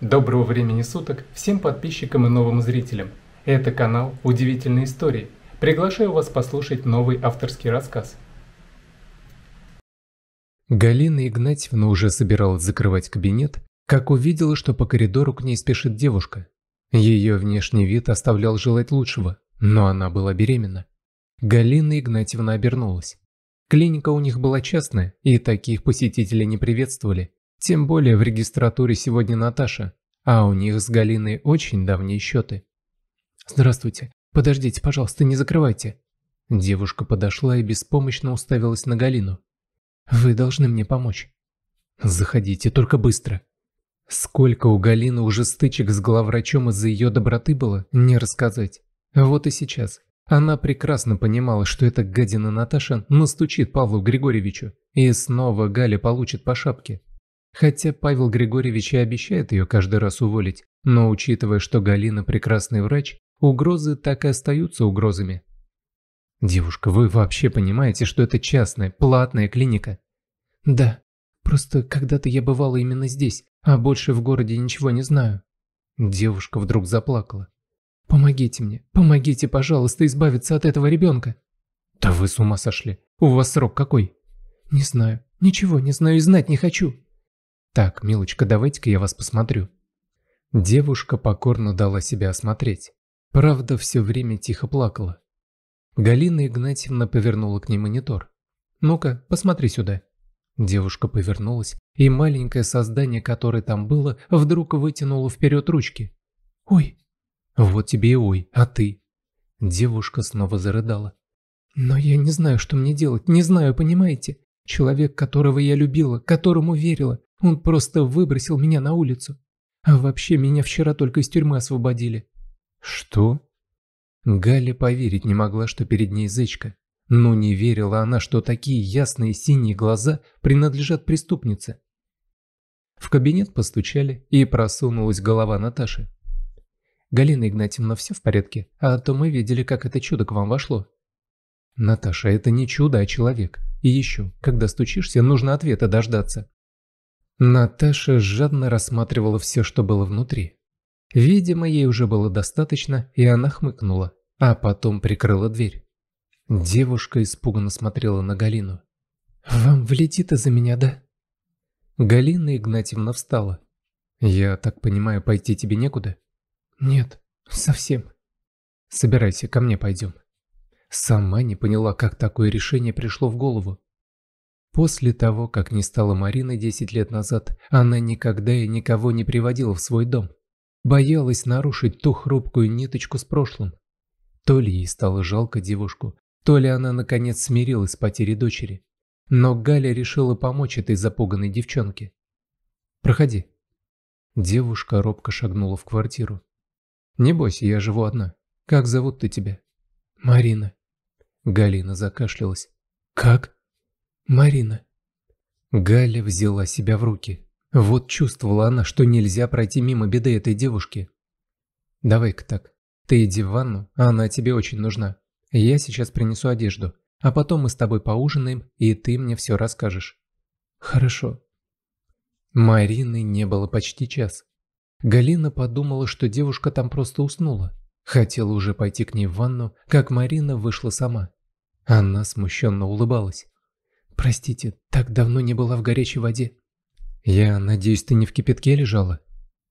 Доброго времени суток всем подписчикам и новым зрителям. Это канал «Удивительные истории». Приглашаю вас послушать новый авторский рассказ. Галина Игнатьевна уже собиралась закрывать кабинет, как увидела, что по коридору к ней спешит девушка. Ее внешний вид оставлял желать лучшего, но она была беременна. Галина Игнатьевна обернулась. Клиника у них была частная, и таких посетителей не приветствовали – тем более в регистратуре сегодня Наташа, а у них с Галиной очень давние счеты. «Здравствуйте. Подождите, пожалуйста, не закрывайте». Девушка подошла и беспомощно уставилась на Галину. «Вы должны мне помочь». «Заходите, только быстро». Сколько у Галины уже стычек с главврачом из-за ее доброты было, не рассказать. Вот и сейчас. Она прекрасно понимала, что эта гадина Наташа настучит Павлу Григорьевичу, и снова Галя получит по шапке. Хотя Павел Григорьевич и обещает ее каждый раз уволить, но учитывая, что Галина прекрасный врач, угрозы так и остаются угрозами. «Девушка, вы вообще понимаете, что это частная, платная клиника?» «Да, просто когда-то я бывала именно здесь, а больше в городе ничего не знаю». Девушка вдруг заплакала. «Помогите мне, помогите, пожалуйста, избавиться от этого ребенка!» «Да вы с ума сошли! У вас срок какой?» «Не знаю, ничего не знаю и знать не хочу!» «Так, милочка, давайте-ка я вас посмотрю». Девушка покорно дала себя осмотреть. Правда, все время тихо плакала. Галина Игнатьевна повернула к ней монитор. «Ну-ка, посмотри сюда». Девушка повернулась, и маленькое создание, которое там было, вдруг вытянуло вперед ручки. «Ой!» «Вот тебе и ой, а ты?» Девушка снова зарыдала. «Но я не знаю, что мне делать, не знаю, понимаете? Человек, которого я любила, которому верила, он просто выбросил меня на улицу. А вообще, меня вчера только из тюрьмы освободили». «Что?» Галя поверить не могла, что перед ней зычка. Но не верила она, что такие ясные синие глаза принадлежат преступнице. В кабинет постучали, и просунулась голова Наташи. «Галина Игнатьевна, все в порядке? А то мы видели, как это чудо к вам вошло». «Наташа, это не чудо, а человек. И еще, когда стучишься, нужно ответа дождаться». Наташа жадно рассматривала все, что было внутри. Видимо, ей уже было достаточно, и она хмыкнула, а потом прикрыла дверь. Девушка испуганно смотрела на Галину. «Вам влетит из-за меня, да?» Галина Игнатьевна встала. «Я так понимаю, пойти тебе некуда?» «Нет, совсем». «Собирайся, ко мне пойдем». Сама не поняла, как такое решение пришло в голову. После того, как не стала Марины 10 лет назад, она никогда и никого не приводила в свой дом. Боялась нарушить ту хрупкую ниточку с прошлым. То ли ей стало жалко девушку, то ли она наконец смирилась с потерей дочери. Но Галя решила помочь этой запуганной девчонке. «Проходи». Девушка робко шагнула в квартиру. «Не бойся, я живу одна. Как зовут ты тебя?» «Марина». Галина закашлялась. «Как?» «Марина». Галя взяла себя в руки. Вот чувствовала она, что нельзя пройти мимо беды этой девушки. «Давай-ка так. Ты иди в ванну, а она тебе очень нужна. Я сейчас принесу одежду, а потом мы с тобой поужинаем, и ты мне все расскажешь». «Хорошо». Марины не было почти час. Галина подумала, что девушка там просто уснула. Хотела уже пойти к ней в ванну, как Марина вышла сама. Она смущенно улыбалась. Простите, так давно не была в горячей воде. Я надеюсь, ты не в кипятке лежала?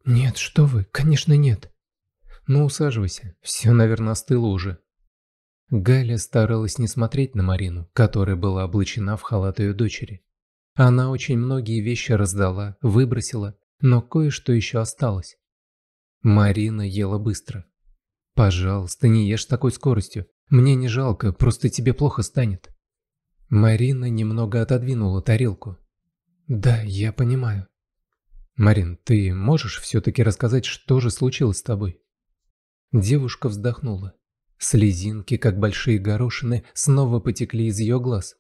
Нет, что вы, конечно нет. Ну, усаживайся, все, наверное, остыло уже. Галя старалась не смотреть на Марину, которая была облачена в халат ее дочери. Она очень многие вещи раздала, выбросила, но кое-что еще осталось. Марина ела быстро. «Пожалуйста, не ешь такой скоростью. Мне не жалко, просто тебе плохо станет». Марина немного отодвинула тарелку. «Да, я понимаю». «Марин, ты можешь все-таки рассказать, что же случилось с тобой?» Девушка вздохнула. Слезинки, как большие горошины, снова потекли из ее глаз.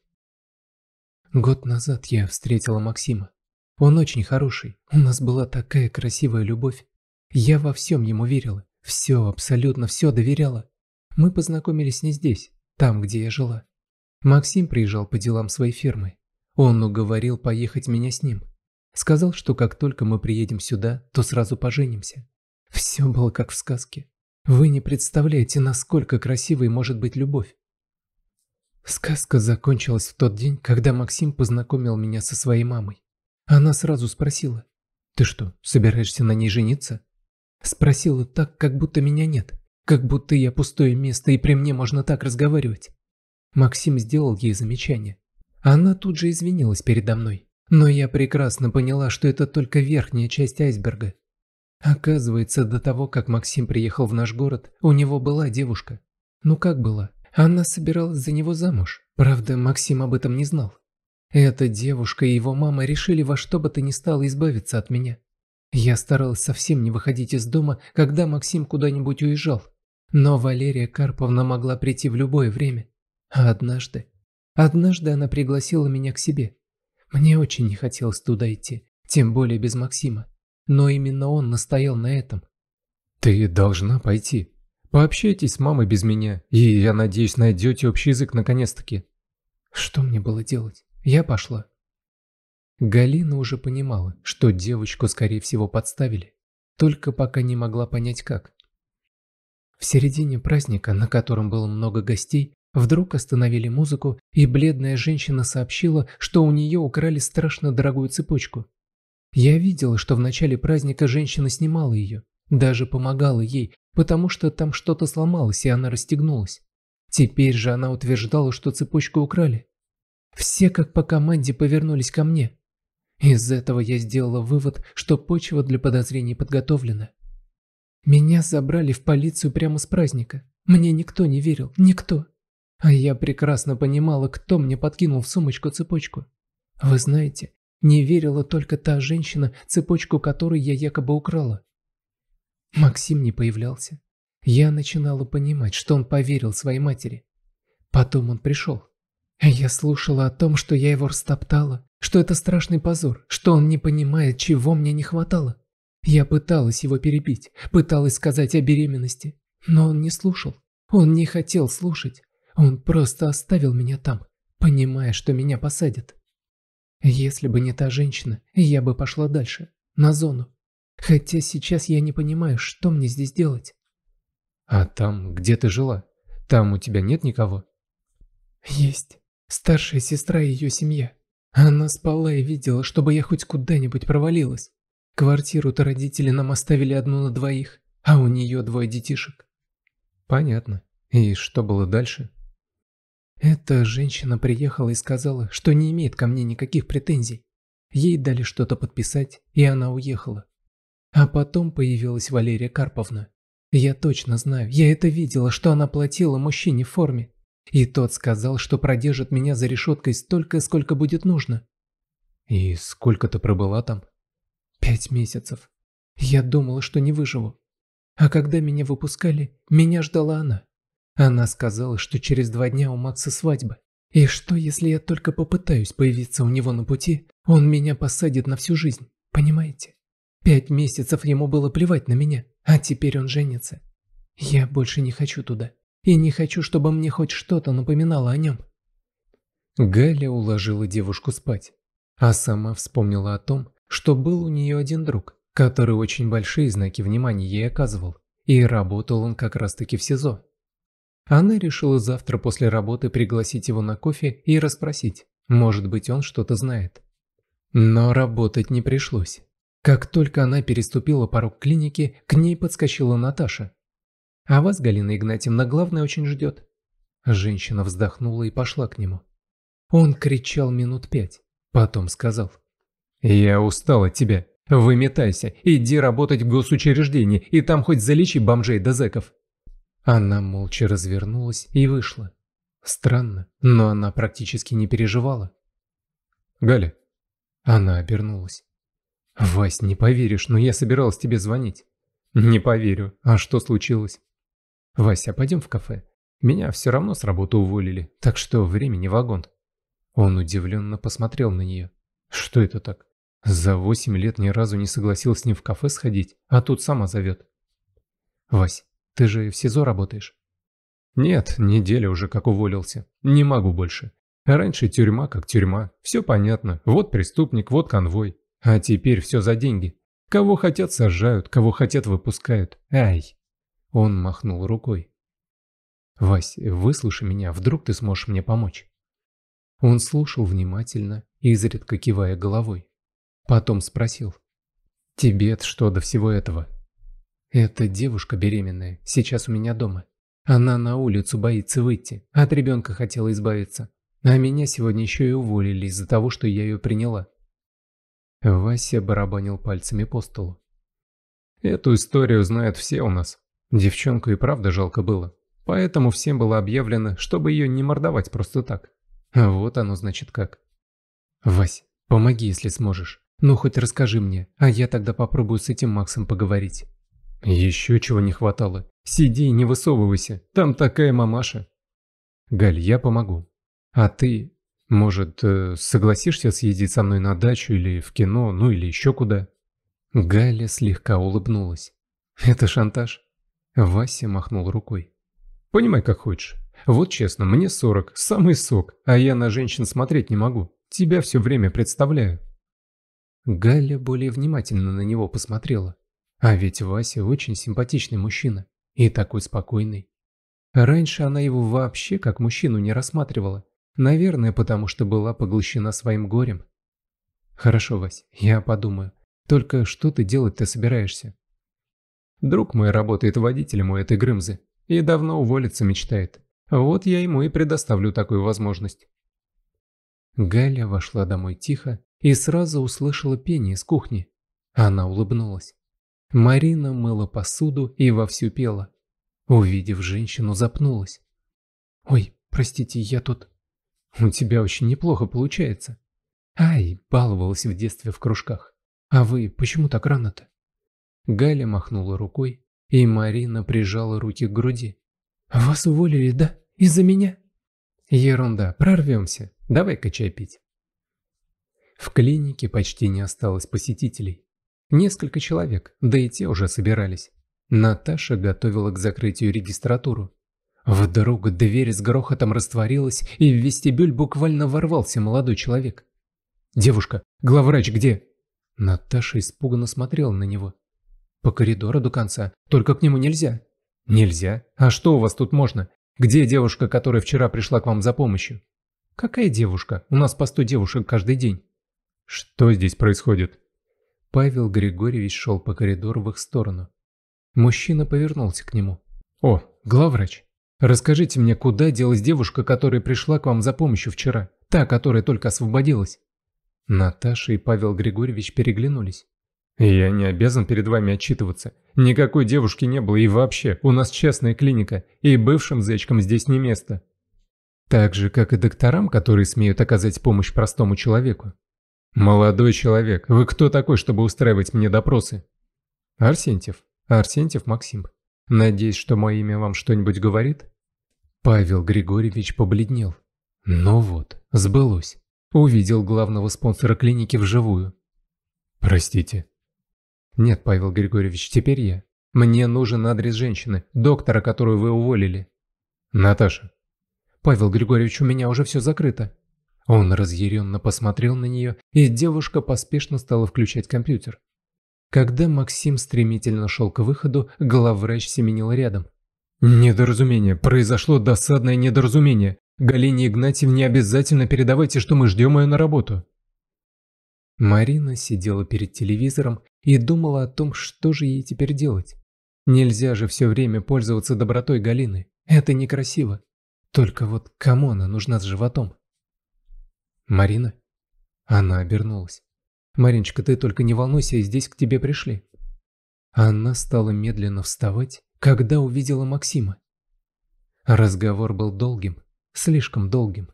«Год назад я встретила Максима. Он очень хороший, у нас была такая красивая любовь. Я во всем ему верила, все, абсолютно все доверяла. Мы познакомились не здесь, там, где я жила. Максим приезжал по делам своей фирмы. Он уговорил поехать меня с ним. Сказал, что как только мы приедем сюда, то сразу поженимся. Все было как в сказке. Вы не представляете, насколько красивой может быть любовь. Сказка закончилась в тот день, когда Максим познакомил меня со своей мамой. Она сразу спросила, «Ты что, собираешься на ней жениться?» Спросила так, как будто меня нет, как будто я пустое место и при мне можно так разговаривать. Максим сделал ей замечание. Она тут же извинилась передо мной. Но я прекрасно поняла, что это только верхняя часть айсберга. Оказывается, до того, как Максим приехал в наш город, у него была девушка. Ну как была? Она собиралась за него замуж. Правда, Максим об этом не знал. Эта девушка и его мама решили во что бы то ни стало избавиться от меня. Я старалась совсем не выходить из дома, когда Максим куда-нибудь уезжал. Но Валерия Карповна могла прийти в любое время. А однажды... Однажды она пригласила меня к себе. Мне очень не хотелось туда идти, тем более без Максима. Но именно он настоял на этом. «Ты должна пойти. Пообщайтесь с мамой без меня, и, я надеюсь, найдете общий язык наконец-таки». Что мне было делать? Я пошла. Галина уже понимала, что девочку, скорее всего, подставили, только пока не могла понять как. В середине праздника, на котором было много гостей, Вдруг остановили музыку, и бледная женщина сообщила, что у нее украли страшно дорогую цепочку. Я видела, что в начале праздника женщина снимала ее, даже помогала ей, потому что там что-то сломалось, и она расстегнулась. Теперь же она утверждала, что цепочку украли. Все как по команде повернулись ко мне. Из этого я сделала вывод, что почва для подозрений подготовлена. Меня забрали в полицию прямо с праздника. Мне никто не верил, никто. А я прекрасно понимала, кто мне подкинул в сумочку цепочку. Вы знаете, не верила только та женщина, цепочку которой я якобы украла. Максим не появлялся. Я начинала понимать, что он поверил своей матери. Потом он пришел. Я слушала о том, что я его растоптала, что это страшный позор, что он не понимает, чего мне не хватало. Я пыталась его перебить, пыталась сказать о беременности, но он не слушал. Он не хотел слушать. Он просто оставил меня там, понимая, что меня посадят. Если бы не та женщина, я бы пошла дальше, на зону. Хотя сейчас я не понимаю, что мне здесь делать. А там, где ты жила? Там у тебя нет никого? Есть. Старшая сестра и ее семья. Она спала и видела, чтобы я хоть куда-нибудь провалилась. Квартиру-то родители нам оставили одну на двоих, а у нее двое детишек. Понятно. И что было дальше? Эта женщина приехала и сказала, что не имеет ко мне никаких претензий. Ей дали что-то подписать, и она уехала. А потом появилась Валерия Карповна. Я точно знаю, я это видела, что она платила мужчине в форме. И тот сказал, что продержит меня за решеткой столько, сколько будет нужно. И сколько ты пробыла там? Пять месяцев. Я думала, что не выживу. А когда меня выпускали, меня ждала она. Она сказала, что через два дня у Макса свадьба. И что, если я только попытаюсь появиться у него на пути, он меня посадит на всю жизнь, понимаете? Пять месяцев ему было плевать на меня, а теперь он женится. Я больше не хочу туда. И не хочу, чтобы мне хоть что-то напоминало о нем. Галя уложила девушку спать, а сама вспомнила о том, что был у нее один друг, который очень большие знаки внимания ей оказывал, и работал он как раз-таки в СИЗО. Она решила завтра после работы пригласить его на кофе и расспросить, может быть он что-то знает. Но работать не пришлось. Как только она переступила порог клиники, к ней подскочила Наташа. «А вас, Галина Игнатьевна, главное очень ждет». Женщина вздохнула и пошла к нему. Он кричал минут пять, потом сказал. «Я устал от тебя. Выметайся, иди работать в госучреждении, и там хоть залечи бомжей да зэков». Она молча развернулась и вышла. Странно, но она практически не переживала. «Галя». Она обернулась. «Вась, не поверишь, но я собиралась тебе звонить». «Не поверю. А что случилось?» «Вася, пойдем в кафе. Меня все равно с работы уволили, так что времени вагон». Он удивленно посмотрел на нее. «Что это так? За восемь лет ни разу не согласилась с ним в кафе сходить, а тут сама зовет». «Вась, ты же в СИЗО работаешь?» «Нет, неделя уже как уволился. Не могу больше. Раньше тюрьма как тюрьма. Все понятно. Вот преступник, вот конвой. А теперь все за деньги. Кого хотят сажают, кого хотят выпускают. Ай!» Он махнул рукой. «Вась, выслушай меня, вдруг ты сможешь мне помочь?» Он слушал внимательно, изредка кивая головой. Потом спросил. «Тебе-то что до всего этого?» «Эта девушка беременная, сейчас у меня дома. Она на улицу боится выйти, от ребенка хотела избавиться. А меня сегодня еще и уволили из-за того, что я ее приняла». Вася барабанил пальцами по столу. «Эту историю знают все у нас. Девчонку и правда жалко было. Поэтому всем было объявлено, чтобы ее не мордовать просто так. А вот оно значит как. Вась, помоги, если сможешь. Ну, хоть расскажи мне, а я тогда попробую с этим Максом поговорить». Еще чего не хватало. Сиди не высовывайся, там такая мамаша. Галь, я помогу. А ты, может, э, согласишься съездить со мной на дачу или в кино, ну или еще куда? Галя слегка улыбнулась. Это шантаж? Вася махнул рукой. Понимай, как хочешь. Вот честно, мне сорок, самый сок, а я на женщин смотреть не могу. Тебя все время представляю. Галя более внимательно на него посмотрела. А ведь Вася очень симпатичный мужчина и такой спокойный. Раньше она его вообще как мужчину не рассматривала, наверное, потому что была поглощена своим горем. «Хорошо, Вась, я подумаю. Только что ты делать-то собираешься?» «Друг мой работает водителем у этой Грымзы и давно уволиться мечтает. Вот я ему и предоставлю такую возможность». Галя вошла домой тихо и сразу услышала пение из кухни. Она улыбнулась. Марина мыла посуду и вовсю пела. Увидев женщину, запнулась. «Ой, простите, я тут...» «У тебя очень неплохо получается». «Ай, баловалась в детстве в кружках. А вы почему так рано-то?» Галя махнула рукой, и Марина прижала руки к груди. «Вас уволили, да? Из-за меня?» «Ерунда, прорвемся. Давай-ка чай пить». В клинике почти не осталось посетителей. Несколько человек, да и те уже собирались. Наташа готовила к закрытию регистратуру. Вдруг дверь с грохотом растворилась, и в вестибюль буквально ворвался молодой человек. «Девушка, главврач где?» Наташа испуганно смотрела на него. «По коридору до конца, только к нему нельзя». «Нельзя? А что у вас тут можно? Где девушка, которая вчера пришла к вам за помощью?» «Какая девушка? У нас по сто девушек каждый день». «Что здесь происходит?» Павел Григорьевич шел по коридору в их сторону. Мужчина повернулся к нему. «О, главврач, расскажите мне, куда делась девушка, которая пришла к вам за помощью вчера? Та, которая только освободилась?» Наташа и Павел Григорьевич переглянулись. «Я не обязан перед вами отчитываться. Никакой девушки не было и вообще, у нас честная клиника, и бывшим зечкам здесь не место». «Так же, как и докторам, которые смеют оказать помощь простому человеку», «Молодой человек, вы кто такой, чтобы устраивать мне допросы?» «Арсентьев. Арсентьев Максим. Надеюсь, что мое имя вам что-нибудь говорит?» Павел Григорьевич побледнел. «Ну вот, сбылось. Увидел главного спонсора клиники вживую». «Простите». «Нет, Павел Григорьевич, теперь я. Мне нужен адрес женщины, доктора, которую вы уволили». «Наташа». «Павел Григорьевич, у меня уже все закрыто. Он разъяренно посмотрел на нее, и девушка поспешно стала включать компьютер. Когда Максим стремительно шел к выходу, главврач семенил рядом. «Недоразумение. Произошло досадное недоразумение. Галине Игнатьевне обязательно передавайте, что мы ждем ее на работу». Марина сидела перед телевизором и думала о том, что же ей теперь делать. Нельзя же все время пользоваться добротой Галины. Это некрасиво. Только вот кому она нужна с животом? «Марина?» Она обернулась. «Мариночка, ты только не волнуйся, здесь к тебе пришли». Она стала медленно вставать, когда увидела Максима. Разговор был долгим, слишком долгим.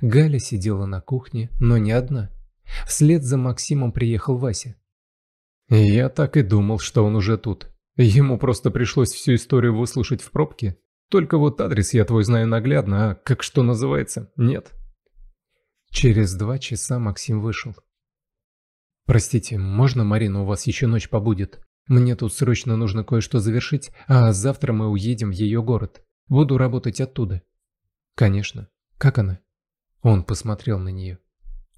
Галя сидела на кухне, но не одна. Вслед за Максимом приехал Вася. «Я так и думал, что он уже тут. Ему просто пришлось всю историю выслушать в пробке. Только вот адрес я твой знаю наглядно, а как что называется, нет». Через два часа Максим вышел. «Простите, можно Марина у вас еще ночь побудет? Мне тут срочно нужно кое-что завершить, а завтра мы уедем в ее город. Буду работать оттуда». «Конечно. Как она?» Он посмотрел на нее.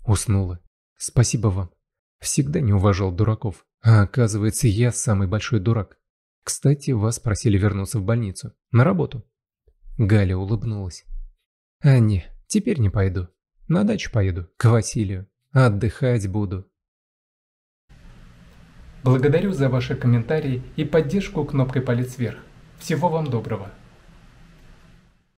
Уснула. «Спасибо вам. Всегда не уважал дураков. А оказывается, я самый большой дурак. Кстати, вас просили вернуться в больницу. На работу». Галя улыбнулась. «А не, теперь не пойду. На дачу поеду, к Василию. Отдыхать буду. Благодарю за ваши комментарии и поддержку кнопкой «Палец вверх». Всего вам доброго!